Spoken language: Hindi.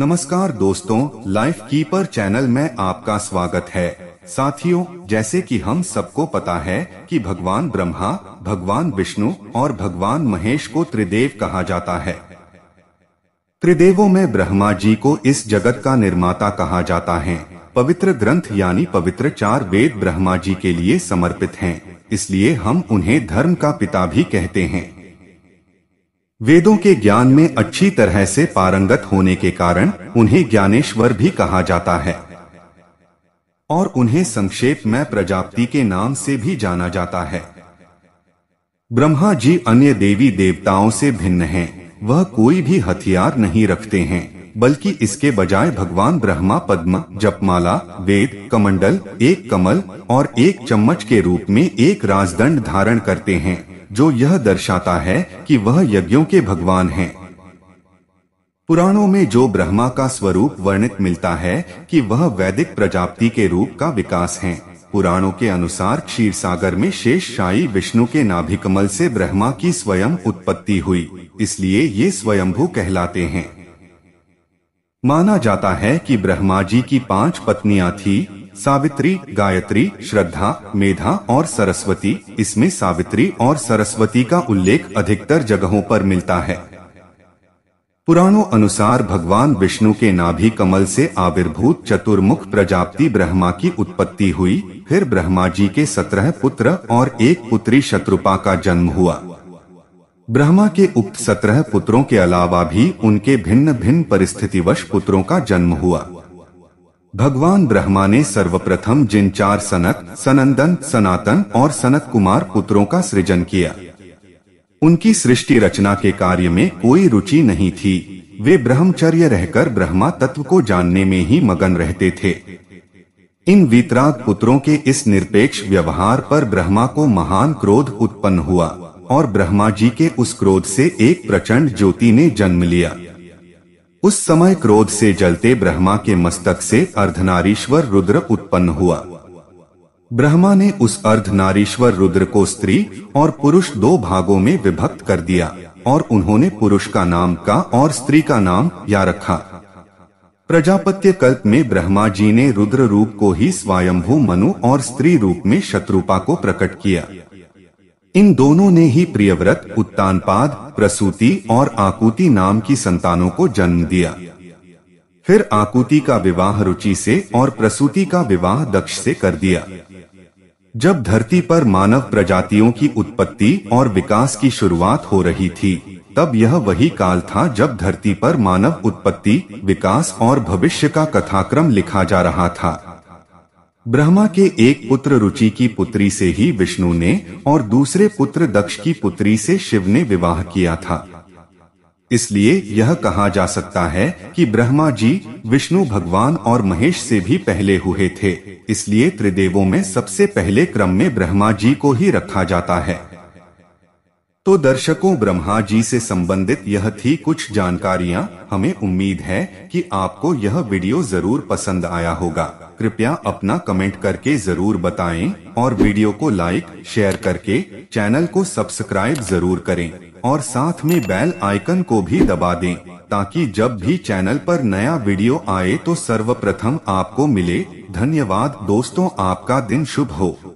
नमस्कार दोस्तों लाइफ कीपर चैनल में आपका स्वागत है साथियों जैसे कि हम सबको पता है कि भगवान ब्रह्मा भगवान विष्णु और भगवान महेश को त्रिदेव कहा जाता है त्रिदेवों में ब्रह्मा जी को इस जगत का निर्माता कहा जाता है पवित्र ग्रंथ यानी पवित्र चार वेद ब्रह्मा जी के लिए समर्पित हैं, इसलिए हम उन्हें धर्म का पिता भी कहते हैं वेदों के ज्ञान में अच्छी तरह से पारंगत होने के कारण उन्हें ज्ञानेश्वर भी कहा जाता है और उन्हें संक्षेप में प्रजापति के नाम से भी जाना जाता है ब्रह्मा जी अन्य देवी देवताओं से भिन्न हैं। वह कोई भी हथियार नहीं रखते हैं बल्कि इसके बजाय भगवान ब्रह्मा पद्म जपमाला वेद कमंडल एक कमल और एक चम्मच के रूप में एक राजदंड धारण करते हैं जो यह दर्शाता है कि वह यज्ञों के भगवान हैं। पुराणों में जो ब्रह्मा का स्वरूप वर्णित मिलता है कि वह वैदिक प्रजाप्ति के रूप का विकास है पुराणों के अनुसार क्षीर सागर में शेष शाही विष्णु के नाभिकमल से ब्रह्मा की स्वयं उत्पत्ति हुई इसलिए ये स्वयंभू कहलाते हैं माना जाता है कि ब्रह्मा जी की पांच पत्नियां थी सावित्री गायत्री श्रद्धा मेधा और सरस्वती इसमें सावित्री और सरस्वती का उल्लेख अधिकतर जगहों पर मिलता है पुराणों अनुसार भगवान विष्णु के नाभि कमल से आविर्भूत चतुर्मुख प्रजापति ब्रह्मा की उत्पत्ति हुई फिर ब्रह्मा जी के सत्रह पुत्र और एक पुत्री शत्रुपा का जन्म हुआ ब्रह्मा के उक्त सत्रह पुत्रों के अलावा भी उनके भिन्न भिन्न परिस्थितिवश पुत्रों का जन्म हुआ भगवान ब्रह्मा ने सर्वप्रथम जिन चार सनक सनंदन सनातन और सनत कुमार पुत्रों का सृजन किया उनकी सृष्टि रचना के कार्य में कोई रुचि नहीं थी वे ब्रह्मचर्य रहकर ब्रह्मा तत्व को जानने में ही मगन रहते थे इन वितराग पुत्रों के इस निरपेक्ष व्यवहार पर ब्रह्मा को महान क्रोध उत्पन्न हुआ और ब्रह्मा जी के उस क्रोध से एक प्रचंड ज्योति ने जन्म लिया उस समय क्रोध से जलते ब्रह्मा के मस्तक से अर्धनारीश्वर रुद्र उत्पन्न हुआ ब्रह्मा ने उस अर्धनारीश्वर रुद्र को स्त्री और पुरुष दो भागों में विभक्त कर दिया और उन्होंने पुरुष का नाम का और स्त्री का नाम या रखा प्रजापत्य कल्प में ब्रह्मा जी ने रुद्र रूप को ही स्वयंभू मनु और स्त्री रूप में शत्रुपा को प्रकट किया इन दोनों ने ही प्रियव्रत उत्तानपाद प्रसूति और आकुति नाम की संतानों को जन्म दिया फिर आकुति का विवाह रुचि से और प्रसूति का विवाह दक्ष से कर दिया जब धरती पर मानव प्रजातियों की उत्पत्ति और विकास की शुरुआत हो रही थी तब यह वही काल था जब धरती पर मानव उत्पत्ति विकास और भविष्य का कथाक्रम लिखा जा रहा था ब्रह्मा के एक पुत्र रुचि की पुत्री से ही विष्णु ने और दूसरे पुत्र दक्ष की पुत्री से शिव ने विवाह किया था इसलिए यह कहा जा सकता है कि ब्रह्मा जी विष्णु भगवान और महेश से भी पहले हुए थे इसलिए त्रिदेवों में सबसे पहले क्रम में ब्रह्मा जी को ही रखा जाता है तो दर्शकों ब्रह्मा जी से संबंधित यह थी कुछ जानकारियाँ हमें उम्मीद है कि आपको यह वीडियो जरूर पसंद आया होगा कृपया अपना कमेंट करके जरूर बताएं और वीडियो को लाइक शेयर करके चैनल को सब्सक्राइब जरूर करें और साथ में बेल आइकन को भी दबा दें ताकि जब भी चैनल पर नया वीडियो आए तो सर्वप्रथम आपको मिले धन्यवाद दोस्तों आपका दिन शुभ हो